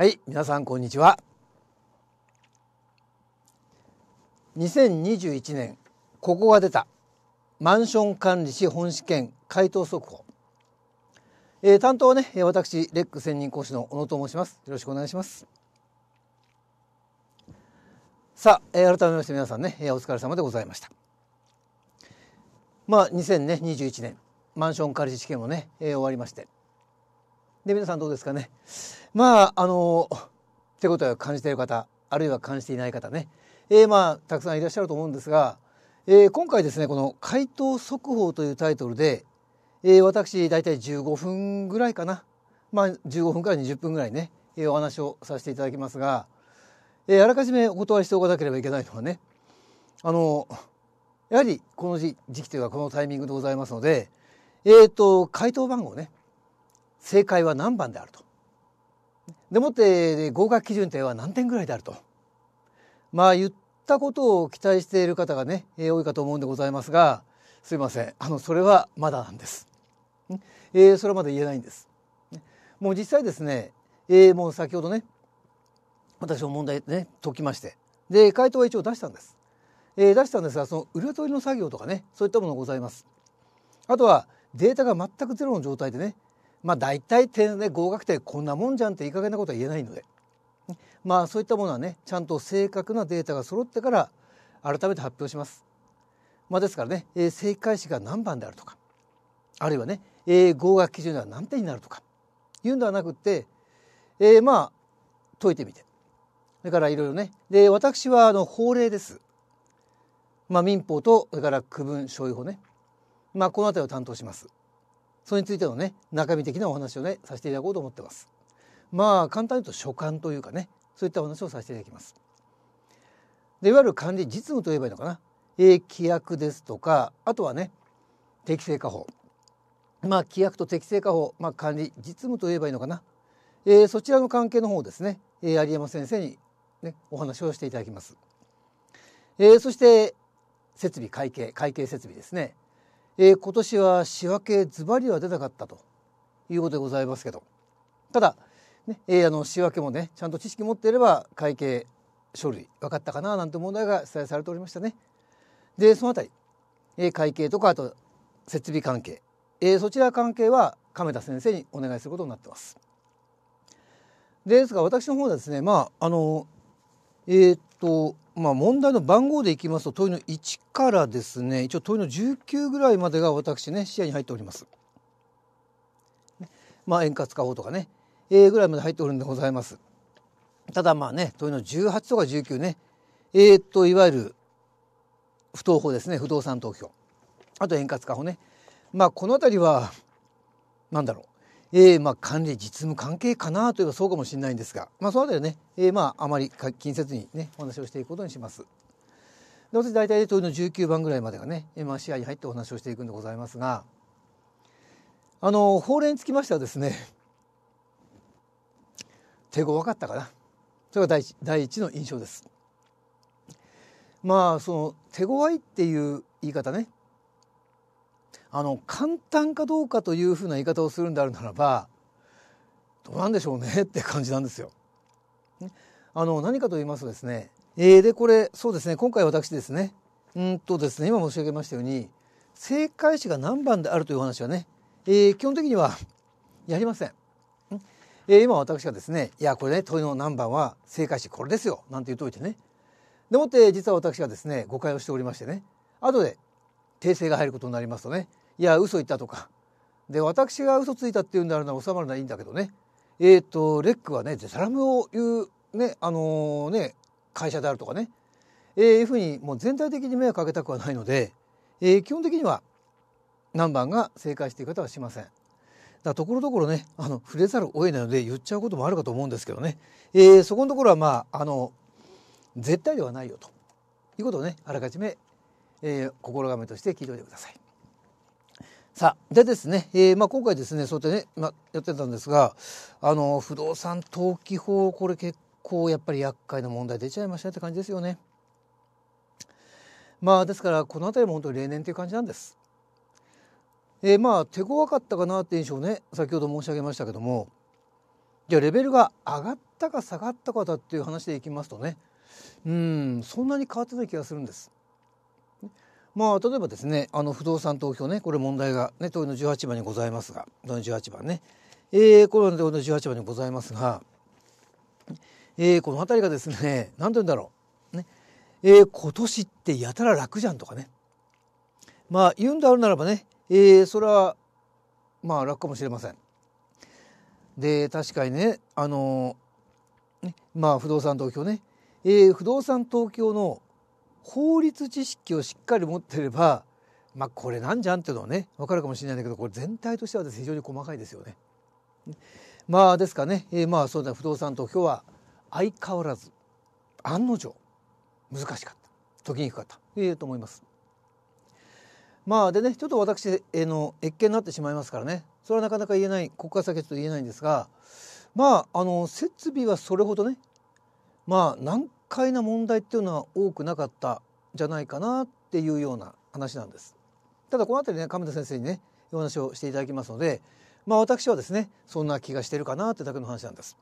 はい皆さんこんにちは2021年ここが出たマンション管理士本試験回答速報、えー、担当はね私レック専任講師の小野と申しますよろしくお願いしますさあ、えー、改めまして皆さんね、えー、お疲れ様でございましたまあ2021年マンション管理士試験もね、えー、終わりましてで皆さんどうですかねまああの手応えを感じている方あるいは感じていない方ね、えー、まあたくさんいらっしゃると思うんですが、えー、今回ですねこの「回答速報」というタイトルで、えー、私大体15分ぐらいかなまあ15分から20分ぐらいね、えー、お話をさせていただきますが、えー、あらかじめお断りしておかなければいけないのはねあのやはりこの時期というかこのタイミングでございますのでえっ、ー、と回答番号ね正解は何番であると。でもって合格基準点は何点ぐらいであると。まあ言ったことを期待している方がね、多いかと思うんでございますが、すいません。あの、それはまだなんです。えー、それはまだ言えないんです。もう実際ですね、えー、もう先ほどね、私も問題ね、解きまして。で、回答は一応出したんです。えー、出したんですが、その裏取りの作業とかね、そういったものございます。あとは、データが全くゼロの状態でね、まあ大体点で合格点こんなもんじゃんっていい加減なことは言えないので、まあそういったものはねちゃんと正確なデータが揃ってから改めて発表します。まあ、ですからね、えー、正解詞が何番であるとかあるいはね、えー、合格基準では何点になるとかいうんではなくって、えー、まあ解いてみてそれからいろいろねで私はあの法令です。まあ、民法とそれから区分所有法ね、まあ、この辺りを担当します。それについてのね中身的なお話をねさせていただこうと思ってます。まあ簡単に言うと所管というかねそういったお話をさせていただきます。でいわゆる管理実務といえばいいのかな、えー、規約ですとかあとはね適正化法まあ規約と適正化法、まあ、管理実務といえばいいのかな、えー、そちらの関係の方ですね、えー、有山先生に、ね、お話をしていただきます。えー、そして設備会計会計設備ですねえー、今年は仕分けズバリは出なかったということでございますけどただ、ねえー、あの仕分けもねちゃんと知識持っていれば会計書類分かったかななんて問題が記載されておりましたね。でそのあたり、えー、会計とかあと設備関係、えー、そちら関係は亀田先生にお願いすることになってます。ですが私の方ではですねまああのえー、っとまあ、問題の番号でいきますと問いの1からですね一応問いの19ぐらいまでが私ね視野に入っております。まあ、円滑化法とかね、えぐらいまで入っておるんでございます。ただまあね問いの18とか19ねえー、っといわゆる不当法ですね不動産投票あと円滑化法ねまあこの辺りは何だろうえー、まあ管理実務関係かなといえばそうかもしれないんですが、まあ、その辺りはね、えー、まああまり近接にねお話をしていくことにします。で私大体問の19番ぐらいまでがね、まあ、視野に入ってお話をしていくんでございますがあの法令につきましてはですね 手強かったかなそれが第一第一の印象です。まあその手強いっていう言い方ねあの簡単かどうかというふうな言い方をするんであるならばどうなんでしょうねって感じなんですよ。あの何かと言いますとですね、えー、でこれそうですね今回私ですねうんとですね今申し上げましたように正解詞が何番であるという話はね、えー、基本的にはやりません。えー、今私がですね「いやこれね問いの何番は正解詞これですよ」なんて言っといてねでもって実は私がですね誤解をしておりましてね後で訂正が入ることになりますとねいや嘘言ったとかで私が嘘ついたっていうんであるなら収まるないいんだけどねえっ、ー、とレックはねゼサラムをいうねあのー、ね会社であるとかね、えー、いうふうにもう全体的に迷惑かけたくはないので、えー、基本的には何番が正解してい方はしません。だところどころねあの触れざるを得ないので言っちゃうこともあるかと思うんですけどね、えー、そこのところはまああの絶対ではないよということをねあらかじめ、えー、心構えとして聞いておいてください。さあでですね、えー、まあ、今回ですねそうやってね、まあ、やってたんですがあの不動産登記法これ結構やっぱり厄介な問題出ちゃいましたって感じですよね。まあですからこの辺りも本当に例年という感じなんです。えー、まあ手強かったかなって印象ね先ほど申し上げましたけどもじゃあレベルが上がったか下がったかだっていう話でいきますとねうんそんなに変わってない気がするんです。まあ例えばですねあの不動産投票ねこれ問題がね東の18番にございますが東の18番ね、えー、これの問いの18番にございますが、えー、この辺りがですね何て言うんだろう、ねえー、今年ってやたら楽じゃんとかねまあ言うんであるならばね、えー、それはまあ楽かもしれません。で確かにねあのねまあ不動産投票ね、えー、不動産東京の法律知識をしっかり持ってればまあこれなんじゃんっていうのはね分かるかもしれないんだけどこれ全体としてはです、非常に細かいですよね。まあですかね、えー、まあそうだ不動産と今日は相変わらず案の定難しかった時にくかった、えー、と思います。まあでねちょっと私、えー、の越見になってしまいますからねそれはなかなか言えない国家から先ちょっと言えないんですがまああの設備はそれほどねまあなん快な問題っていうのは多くなかったじゃないかなっていうような話なんです。ただこの辺りね亀田先生にねお話をしていただきますのでまあ私はですねそんな気がしてるかなってだけの話なんです。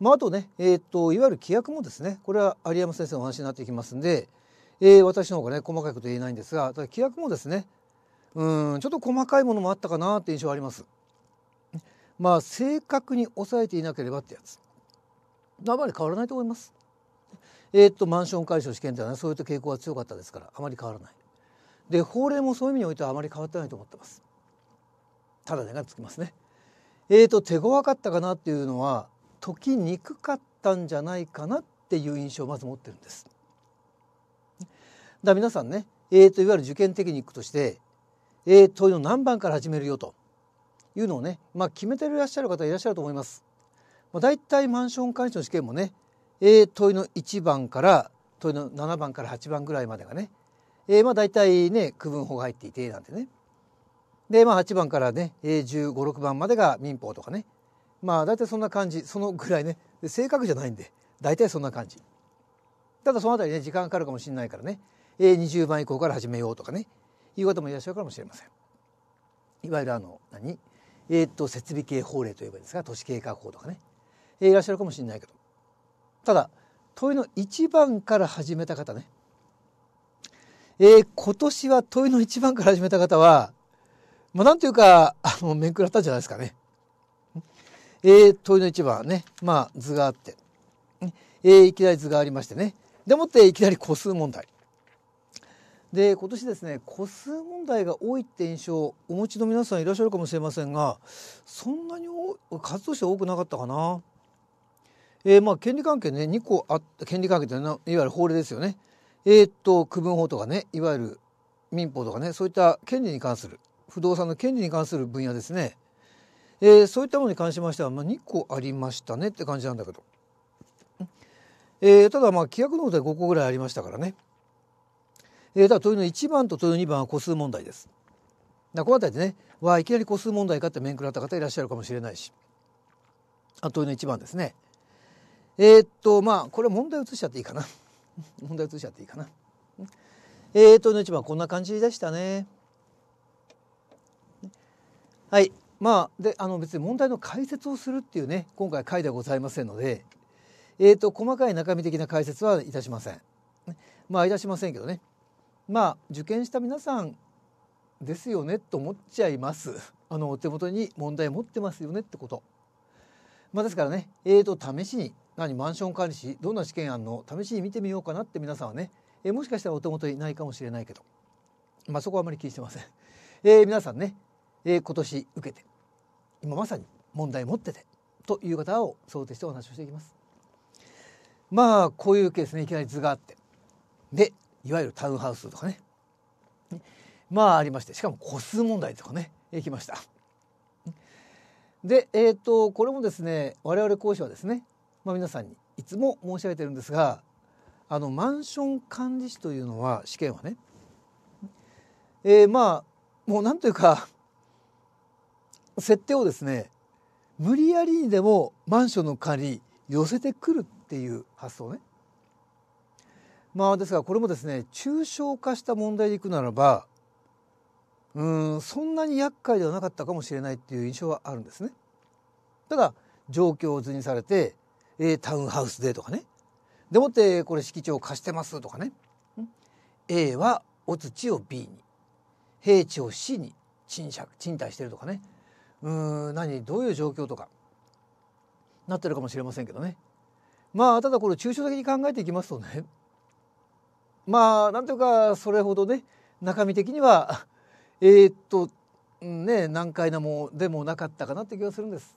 まあ、あとね、えーと、いわゆる規約もですねこれは有山先生のお話になっていきますんで、えー、私の方がね細かいこと言えないんですがただ規約もですねうんちょっと細かいものもあったかなって印象はあります。まあ正確にさえていなければってやつ。あまり変わらないと思います。えー、っとマンション解消試験というそういった傾向が強かったですからあまり変わらない。で法令もそういう意味においてはあまり変わってないと思ってます。ただ値がつきますね。えー、っと手強かったかなっていうのは解きにくかったんじゃないかなっていう印象をまず持ってるんです。だ皆さんね、えーと、といわゆる受験テクニックとして、えー、問いの何番から始めるよというのをね、まあ、決めていらっしゃる方いらっしゃると思います。まあ、大体マンション管理士の試験もね、えー、問いの1番から問いの7番から8番ぐらいまでがね、えー、まあ大体ね区分法が入っていてなんてねで、まあ、8番からね1 5 6番までが民法とかねまあ大体そんな感じそのぐらいね正確じゃないんで大体そんな感じただそのあたりね時間かかるかもしれないからね、えー、20番以降から始めようとかねいう方もいらっしゃるかもしれませんいわゆるあの何えー、っと設備系法令といえばいいんですが都市計画法とかねいらっしゃるかもしれないけどただ問いの1番から始めた方ね、えー、今年は問いの1番から始めた方は、まあ、なんというか、あの、面食らったんじゃないですかね。えー、問いの1番はね、まあ、図があって、えー、いきなり図がありましてね。でもっていきなり個数問題。で、今年ですね、個数問題が多いって印象をお持ちの皆さんいらっしゃるかもしれませんが、そんなに活動て多くなかったかな。えー、まあ権利関係ね2個あった権利関係っていわゆる法令ですよね。えー、っと区分法とかねいわゆる民法とかねそういった権利に関する不動産の権利に関する分野ですね。えー、そういったものに関しましては、まあ、2個ありましたねって感じなんだけど、えー、ただまあ規約の方で5個ぐらいありましたからね、えー、ただ問いの1番と問いの2番は個数問題です。この辺りでねわいきなり個数問題かって面食らった方いらっしゃるかもしれないしあ問いの1番ですね。えー、っと、まあ、これ問題移しちゃっていいかな。問題移しちゃっていいかな。えー、っと、の一番こんな感じでしたね。はい。まあ、で、あの、別に問題の解説をするっていうね、今回回ではございませんので、えー、っと、細かい中身的な解説はいたしません。まあ、いたしませんけどね。まあ、受験した皆さんですよねと思っちゃいます。あの、お手元に問題持ってますよねってこと。まあ、ですからね、えっと、試しに何マンション管理士どんな試験案の試しに見てみようかなって皆さんはね、えもしかしたらお手元にないかもしれないけど、まあ、そこはあまり気にしてません。えー、皆さんね、えー、今年受けて今まさに問題持っててという方を想定してお話をしていきます。まあこういうケースねいきなり図があってでいわゆるタウンハウスとかねまあありましてしかも個数問題とかねきました。でえっ、ー、とこれもですね我々講師はですねまあ、皆さんにいつも申し上げてるんですがあのマンション管理士というのは試験はね、えー、まあもうなんというか設定をですね無理やりにでもマンションの管理寄せてくるっていう発想ね。まあですがこれもですね抽象化した問題でいくならばうんそんなに厄介ではなかったかもしれないっていう印象はあるんですね。ただ状況を図にされてえー、タウンハウスでとかねでもってこれ敷地を貸してますとかね A はお土を B に平地を C に賃借賃貸してるとかねうん何どういう状況とかなってるかもしれませんけどねまあただこれ抽象的に考えていきますとねまあなんていうかそれほどね中身的にはえー、っとね難解なもでもなかったかなって気がするんです。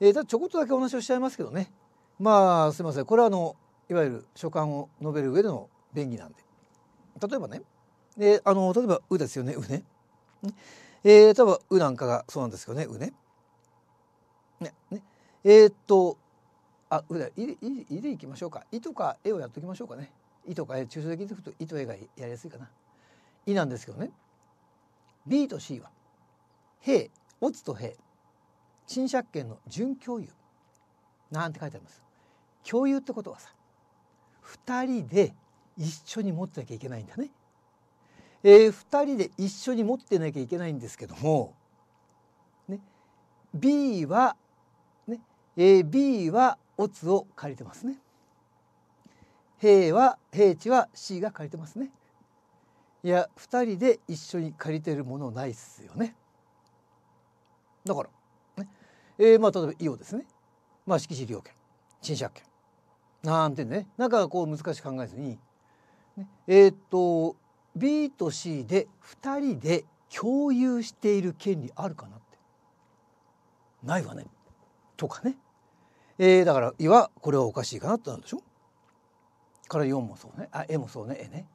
えー、ちょこっとだけお話をしちゃいますけどねまあすいませんこれはあのいわゆる書簡を述べる上での便宜なんで例えばねであの例えば「う」ですよね「うね」ね。えー、例えば「う」なんかがそうなんですけどね「うね」ね。ねえー、っとあうだ「い」いい」でいきましょうか「い」とか「え」をやっときましょうかね「い」とか「え」抽象的にいくと「い」と「え」がやりやすいかな「い」なんですけどね B と C は「へ」「おつ」と「へ」賃借権の準共有なんて書いてあります共有ってことはさ2人で一緒に持ってなきゃいけないんだね。えー、2人で一緒に持ってなきゃいけないんですけども、ね、B は、ね A、B はオツを借りてますね。平は平地は C が借りてますね。いや2人で一緒に借りてるものないっすよね。だからえー、まあ例えばイオですね、まあ、敷地利用権賃借権なんてねなんかこう難しく考えずに、ね、えー、っと B と C で2人で共有している権利あるかなってないわねとかね、えー、だから「い」はこれはおかしいかなってなるでしょから「4」もそうねあ「え」もそうね「えね」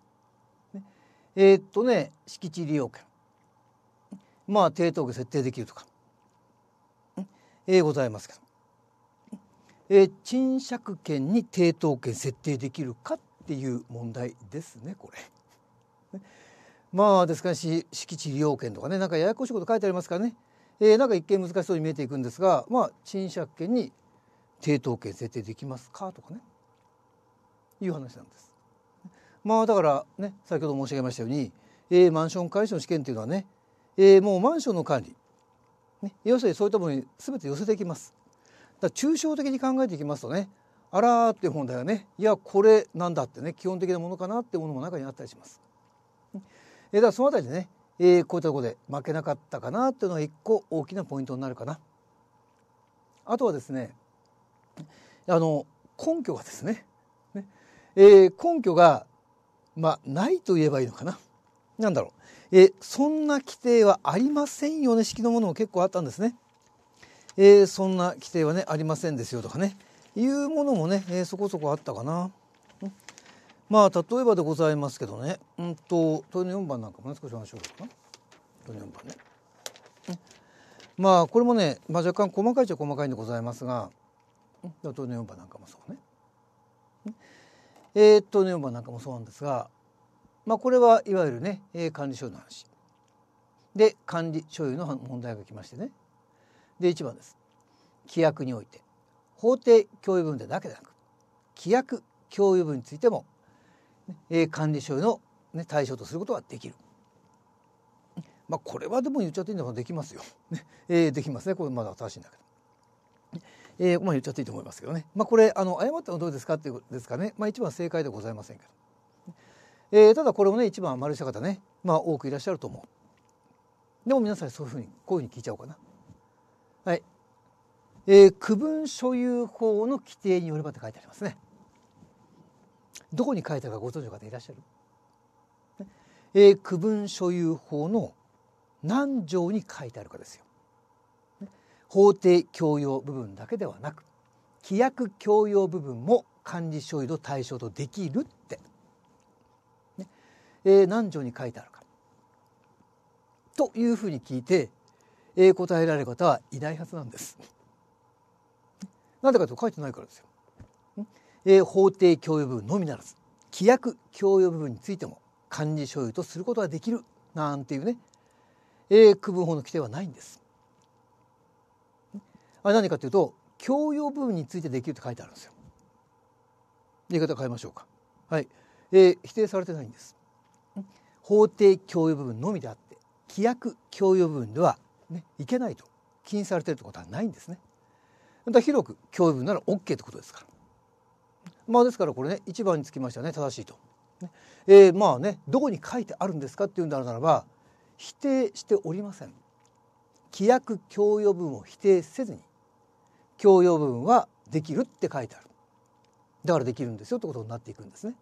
えー、っとね敷地利用権まあ抵当区設定できるとかえー、ございますが、えー、賃借権に抵当権設定できるかっていう問題ですねこれ。まあですから敷地利用権とかねなんかややこしいこと書いてありますからね、えー、なんか一見難しそうに見えていくんですがまあ賃借権に抵当権設定できますかとかねいう話なんです。まあだからね先ほど申し上げましたように、えー、マンション会社の試験というのはね、えー、もうマンションの管理ね、要するにそういったものに全て寄せていきます。だ抽象的に考えていきますとねあらーっていう本題はねいやこれなんだってね基本的なものかなってものも中にあったりします。えだからそのあたりでね、えー、こういったところで負けなかったかなっていうのが一個大きなポイントになるかな。あとはですねあの根拠がですねね、えー、根拠がまあないと言えばいいのかな。なんだろう、えー、そんな規定はありませんよね式のものも結構あったんですね。えー、そんな規定はねありませんですよとかねいうものもね、えー、そこそこあったかな。まあ例えばでございますけどね、うんと問いの4番なんかもね少し話しようかな。問いの4番ね。まあこれもね、まあ、若干細かいっちゃ細かいんでございますが問いの4番なんかもそうね。えー、っと4番なんかもそうなんですがまあ、これはいわゆるね、えー、管理所有の話で管理所有の問題が来ましてねで1番です規約において法定共有分でだけでなく規約共有分についても、えー、管理所有の、ね、対象とすることができる。まあ、これはでも言っちゃっていいんだけできますよ。えー、できますね。これまだ正しいんだけど。えー、まあ言っちゃっていいと思いますけどね。まあこれあの誤ったのどうですかっていうことですかね。まあ一番正解ではございませんけど。えー、ただこれもね一番丸した方ねまあ多くいらっしゃると思うでも皆さんそういうふうにこういうふうに聞いちゃおうかなはいえー、区分所有法の規定によればって書いてありますねどこに書いてあるかご存知の方いらっしゃる、えー、区分所有法の何条に書いてあるかですよ、法定共用部分だけではなく規約共用部分も管理所有の対象とできるってえー、何条に書いてあるかというふうに聞いて、えー、答えられる方はいないはずなんです。なんでかと書いてないからですよ。えー、法定共用部分のみならず規約共用部分についても管理所有とすることができるなんていうね、えー、区分法の規定はないんです。あれ何かというと共用部分についてできると書いてあるんですよ。言い方変えましょうか。はい、えー、否定されてないんです。法定教養部分のみであって規約教養部分では、ね、いけないと禁止されてるってことはないんですね。また広く共養部分なら OK ってことですから。まあですからこれね1番につきましてはね正しいと。えー、まあねどこに書いてあるんですかっていうんであるならば否定しておりません。規約教養部分を否定せずに教養部分はできるって書いてある。だからできるんですよってことになっていくんですね。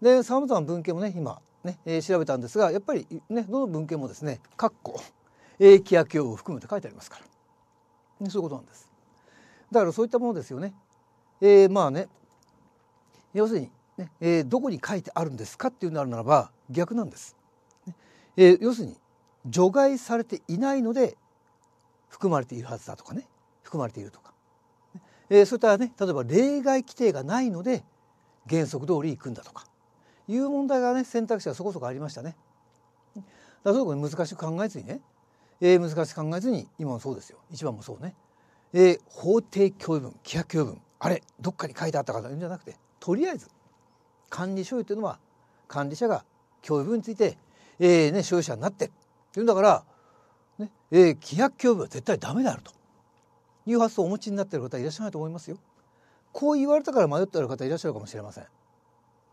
でさまざまな文献もね今ね、えー、調べたんですがやっぱりねどの文献もですね「括弧英気や教を含む」と書いてありますから、ね、そういうことなんです。だからそういったものですよね。えー、まあね要するにね、えー、どこに書いてあるんですかっていうのあるならば逆なんです。ね、えー、要するに除外されていないので含まれているはずだとかね含まれているとか、えー、そいったね例えば例外規定がないので原則通り行くんだとかいう問題がね選択肢がそこそこありましたね。だそうい難しく考えずにね、えー、難しく考えずに今もそうですよ一番もそうね、えー、法定教文規約教文あれどっかに書いてあったかというんじゃなくてとりあえず管理書類というのは管理者が教文について、えーね、所有者になってっていうんだから、ねえー、規約教文は絶対ダメであるという発想をお持ちになっている方はいらっしゃらないと思いますよ。こう言われたから迷っている方いらっしゃるかもしれません。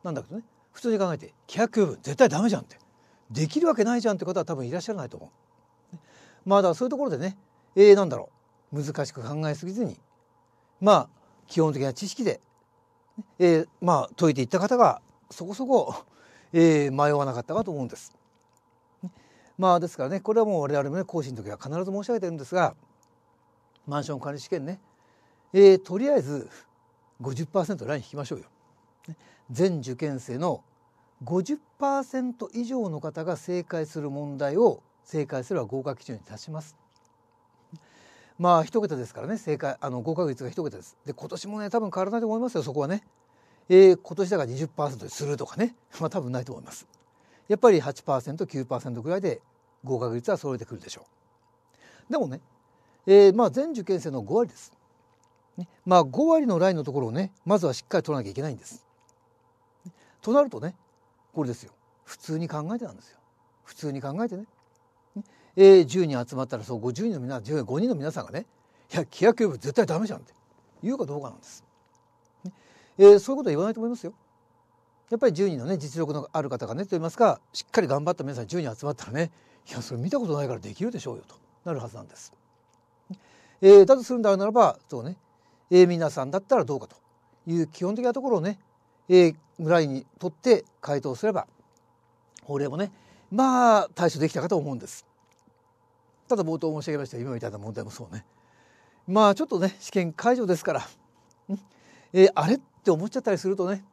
なんだけどね普通に考えて規約分絶対ダメじゃんってできるわけないじゃんって方は多分いらっしゃらないと思う。まあ、だそういうところでね、えー、なんだろう難しく考えすぎずにまあ基本的な知識で、えー、まあ解いていった方がそこそこ、えー、迷わなかったかと思うんです。まあですからねこれはもう我々もね講師の時は必ず申し上げてるんですがマンション管理試験ね、えー、とりあえず50%ライン引きましょうよ。全受験生の50%以上の方が正解する問題を正解すれば合格基準に達します。まあ一桁ですからね正解あの合格率が一桁です。で今年もね多分変わらないと思いますよそこはね。えー、今年だから20%にするとかね まあ多分ないと思います。やっぱり 8%9% ぐらいで合格率は揃えてくるでしょう。でもね、えー、まあ全受験生の5割です。ね、まあ5割のラインのところをねまずはしっかり取らなきゃいけないんです。となるとねこれですよ普通に考えてなんですよ普通に考えてね。えー、10人集まったらそう50人の皆5人の皆さんがねいや規約呼ぶ絶対ダメじゃんって言うかどうかなんです。えー、そういうことは言わないと思いますよ。やっぱり10人のね実力のある方がねと言いますかしっかり頑張った皆さん10人集まったらねいやそれ見たことないからできるでしょうよとなるはずなんです。えー、だとするんだならばそうね、えー、皆さんだったらどうかという基本的なところをね、えー、ぐらいにとって回答すれば法令もねまあ対処できたかと思うんですただ冒頭申し上げました今みたいな問題もそうねまあちょっとね試験解除ですから、えー、あれって思っちゃったりするとね、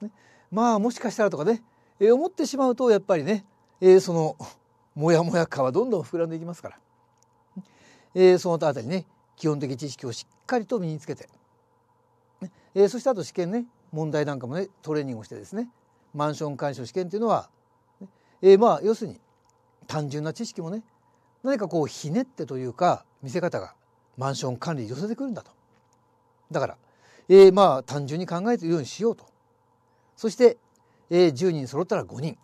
ね、まあもしかしたらとかね、えー、思ってしまうとやっぱりね、えー、そのモヤモヤ感はどんどん膨らんでいきますから、えー、その他あたりね基本的知識をしっかりと身につけて、ねえー、そしてあと試験ね問題なんかもねトレーニングをしてですねマンション鑑賞試験っていうのは、えー、まあ要するに単純な知識もね何かこうひねってというか見せ方がマンション管理に寄せてくるんだとだから、えー、まあ単純に考えてるようにしようとそして、えー、10人揃ったら5人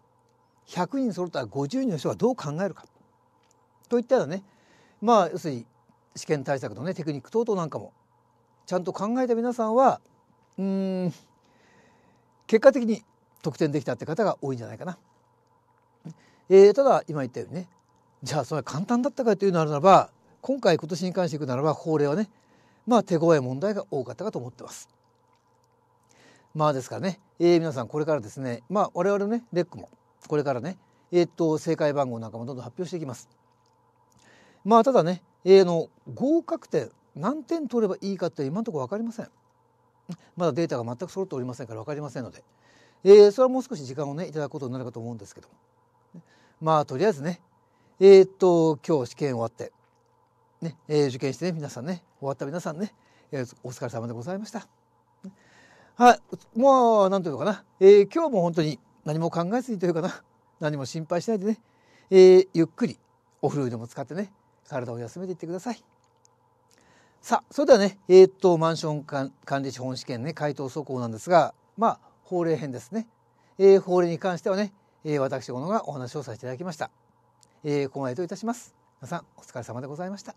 100人揃ったら50人の人はどう考えるかといったようなねまあ要するに試験対策のねテクニック等々なんかもちゃんと考えた皆さんはうん結果的に得点できたって方が多いんじゃないかな。えー、ただ今言ったようにねじゃあそれは簡単だったかというのあるならば今回今年に関していくならば法令はねまあ手強い問題が多かったかと思ってます。まあですからね、えー、皆さんこれからですねまあ我々のねレックもこれからねえー、っと正解番号なんかもどんどん発表していきます。まあただね、えー、の合格点何点取ればいいかって今のところ分かりません。まだデータが全く揃っておりませんから分かりませんので、えー、それはもう少し時間をねいただくことになるかと思うんですけどまあとりあえずねえー、っと今日試験終わって、ねえー、受験してね皆さんね終わった皆さんね、えー、お疲れ様でございました。はい、もう何というのかな、えー、今日も本当に何も考えずにというかな何も心配しないでね、えー、ゆっくりお風呂でも使ってね体を休めていってください。さあそれではねえー、っとマンション管理士本試験ね回答速報なんですがまあ法令編ですね、えー、法令に関してはね、えー、私小野がお話をさせていただきました、えー、ここまでといたします皆さんお疲れ様でございました